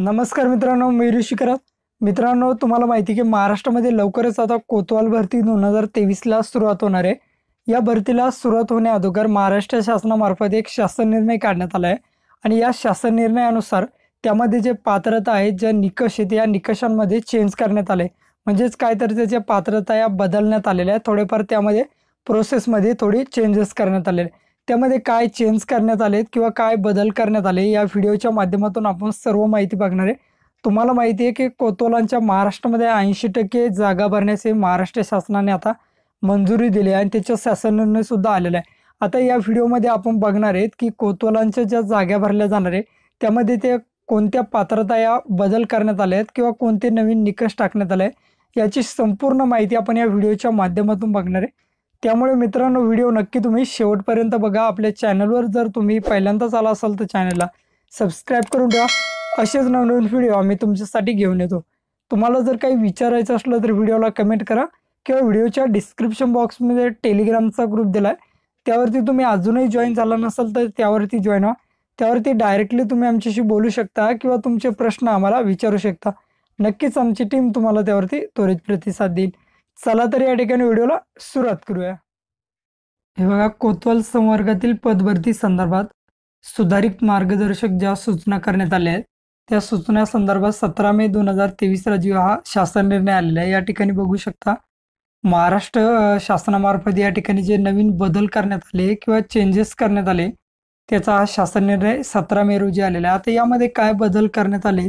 नमस्कार मित्रांनो मी ऋषी मित्रांनो तुम्हाला माहिती की महाराष्ट्रामध्ये लवकरच आता कोतवाल भरती दोन हजार तेवीसला सुरुवात होणार आहे या भरतीला सुरुवात होण्याअगोदर महाराष्ट्र शासनामार्फत एक शासन निर्णय काढण्यात आला आहे आणि या शासन निर्णयानुसार त्यामध्ये जे पात्रता आहेत ज्या निकष आहेत या निकषांमध्ये चेंज करण्यात आले म्हणजेच काय तर त्याच्या पात्रता या बदलण्यात आलेल्या आहेत थोडेफार त्यामध्ये प्रोसेसमध्ये थोडी चेंजेस करण्यात आलेले त्यामध्ये काय चेंज करण्यात आलेत किंवा काय बदल करण्यात आले या व्हिडिओच्या माध्यमातून आपण सर्व माहिती बघणार आहे तुम्हाला माहिती आहे की कोतवालांच्या महाराष्ट्रामध्ये ऐंशी टक्के जागा भरण्यास महाराष्ट्र शासनाने आता मंजुरी दिली आहे आणि त्याच्या शासनाने सुद्धा आलेलं आहे आता या व्हिडिओमध्ये आपण बघणार आहेत की कोतवालांच्या ज्या जागा भरल्या जाणार आहे त्यामध्ये ते कोणत्या पात्रता या बदल करण्यात आल्या आहेत किंवा कोणते नवीन निकष टाकण्यात आले याची संपूर्ण माहिती आपण या व्हिडिओच्या माध्यमातून बघणार आहे त्यामुळे मित्रांनो व्हिडिओ नक्की तुम्ही शेवटपर्यंत बघा आपल्या चॅनलवर जर तुम्ही पहिल्यांदाच आला असाल तर चॅनलला सबस्क्राईब करून ठेवा असेच नवनवीन व्हिडिओ आम्ही तुमच्यासाठी घेऊन येतो तुम्हाला जर काही विचारायचं असलं तर व्हिडिओला कमेंट करा किंवा व्हिडिओच्या डिस्क्रिप्शन बॉक्समध्ये टेलिग्रामचा ग्रुप दिला आहे त्यावरती तुम्ही अजूनही जॉईन झाला नसाल तर त्यावरती जॉईन व्हा त्यावरती डायरेक्टली तुम्ही आमच्याशी बोलू शकता किंवा तुमचे प्रश्न आम्हाला विचारू शकता नक्कीच आमची टीम तुम्हाला त्यावरती त्वरित प्रतिसाद देईल चला तर या ठिकाणी व्हिडिओला सुरुवात करूया हे बघा कोतवाल संवर्गातील पदभरती संदर्भात सुधारित मार्गदर्शक ज्या सूचना करण्यात आल्या आहेत त्या सूचना संदर्भात सतरा मे दोन हजार तेवीस रोजी हा शासन निर्णय आलेला आहे या ठिकाणी बघू शकता महाराष्ट्र शासनामार्फत या ठिकाणी जे नवीन बदल करण्यात आले किंवा चेंजेस करण्यात आले त्याचा हा शासन निर्णय सतरा मे रोजी आलेला आहे आता यामध्ये काय बदल करण्यात आले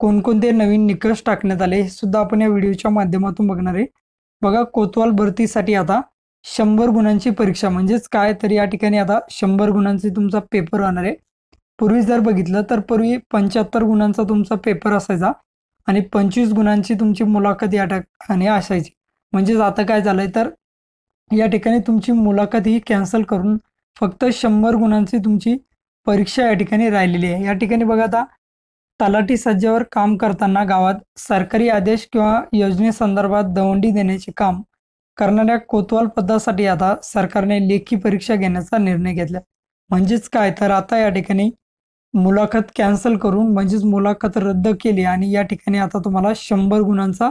कोणकोणते नवीन निकष टाकण्यात आले हे सुद्धा आपण या व्हिडिओच्या माध्यमातून बघणार आहे बघा कोतवाल भरतीसाठी आता शंभर गुणांची परीक्षा म्हणजेच काय तर या ठिकाणी आता शंभर गुणांचे तुमचा पेपर राहणार आहे पूर्वी जर बघितलं तर पूर्वी पंच्याहत्तर गुणांचा तुमचा पेपर असायचा आणि पंचवीस गुणांची तुमची मुलाखत या ठिकाणी असायची म्हणजेच आता काय झालंय तर या ठिकाणी तुमची मुलाखत ही कॅन्सल करून फक्त शंभर गुणांची तुमची परीक्षा या ठिकाणी राहिलेली आहे या ठिकाणी बघा आता तलाठी सज्जावर काम करताना गावात सरकारी आदेश किंवा योजनेसंदर्भात दवंडी देण्याचे काम करणाऱ्या कोतवाल पदासाठी आता सरकारने लेखी परीक्षा घेण्याचा निर्णय घेतला म्हणजेच काय तर आता या ठिकाणी मुलाखत कॅन्सल करून म्हणजेच मुलाखत रद्द केली आणि या ठिकाणी आता तुम्हाला शंभर गुणांचा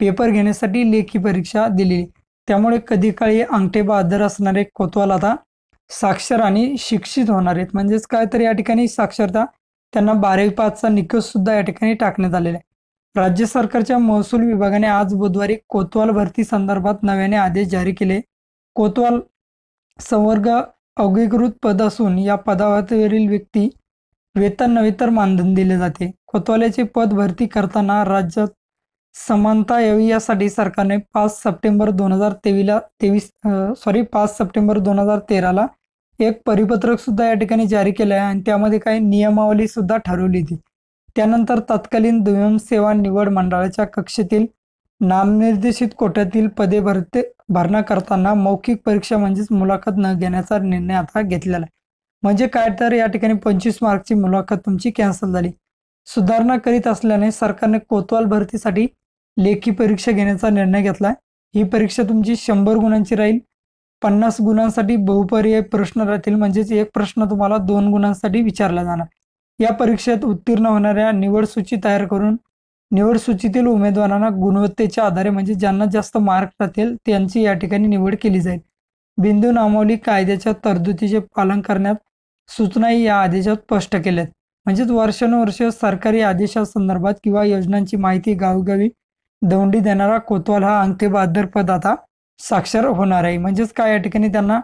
पेपर घेण्यासाठी लेखी परीक्षा दिलेली त्यामुळे कधी काळी अंगठे बहादर असणारे कोतवाल आता साक्षर आणि शिक्षित होणार आहेत म्हणजेच काय तर या ठिकाणी साक्षरता त्यांना बारावी पाचचा निकष सुद्धा या ठिकाणी टाकण्यात आलेला आहे राज्य सरकारच्या महसूल विभागाने आज बुधवारी कोतवाल भरती संदर्भात नव्याने आदेश जारी केले कोतवाल संवर्ग अवगीकृत पद असून या पदावरील व्यक्ती वेतन नव्हे तर मानधन दिले जाते कोतवाल्याचे पद भरती करताना राज्यात समानता यावी यासाठी सरकारने पाच सप्टेंबर दोन हजार तेवीला तेवीस सॉरी पाच सप्टेंबर दोन हजार तेराला एक परिपत्रक सुद्धा या ठिकाणी जारी केलं आहे आणि त्यामध्ये काही नियमावली सुद्धा ठरवली होती त्यानंतर तत्कालीन दुय्यम सेवा निवड मंडळाच्या कक्षेतील नामनिर्देशित कोट्यातील पदे भरते भरणा करताना मौखिक परीक्षा म्हणजेच मुलाखत न घेण्याचा निर्णय आता घेतलेला आहे म्हणजे काय तर या ठिकाणी पंचवीस मार्कची मुलाखत तुमची कॅन्सल झाली सुधारणा करीत असल्याने सरकारने कोतवाल भरतीसाठी लेखी परीक्षा घेण्याचा निर्णय घेतला ही परीक्षा तुमची शंभर गुणांची राहील पन्नास गुणांसाठी बहुपर्याय प्रश्न राहतील म्हणजेच एक प्रश्न तुम्हाला दोन गुणांसाठी विचारला जाणार या परीक्षेत उत्तीर्ण होणाऱ्या निवड सूची तयार करून निवड सूचीतील उमेदवारांना गुणवत्तेच्या आधारे म्हणजे ज्यांना जास्त मार्क राहतील त्यांची या ठिकाणी निवड केली जाईल बिंदू नामावली कायद्याच्या तरतुदीचे पालन करण्यात सूचनाही या आदेशात स्पष्ट केल्यात म्हणजेच वर्षानुवर्ष सरकारी आदेशासंदर्भात किंवा योजनांची माहिती गावोगावी दौंडी देणारा कोतवाल हा अंगठे पद आता साक्षर होणार आहे म्हणजेच काय या ठिकाणी त्यांना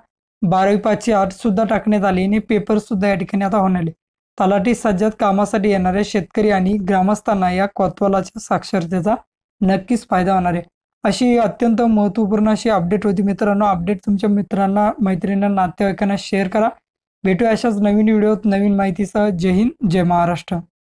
बारावी पाचची सुद्धा टाकण्यात आली आणि पेपर सुद्धा या ठिकाणी आता होणार आहे तलाठी सज्जात कामासाठी येणाऱ्या शेतकरी आणि ग्रामस्थांना या कोतवालाच्या साक्षरतेचा नक्कीच फायदा होणार आहे अशी अत्यंत महत्त्वपूर्ण अशी अपडेट होती मित्रांनो अपडेट तुमच्या मित्रांना मैत्रिणींना नातेवाईकांना शेअर करा भेटू अशाच नवीन व्हिडिओत नवीन माहितीसह जय हिंद जय महाराष्ट्र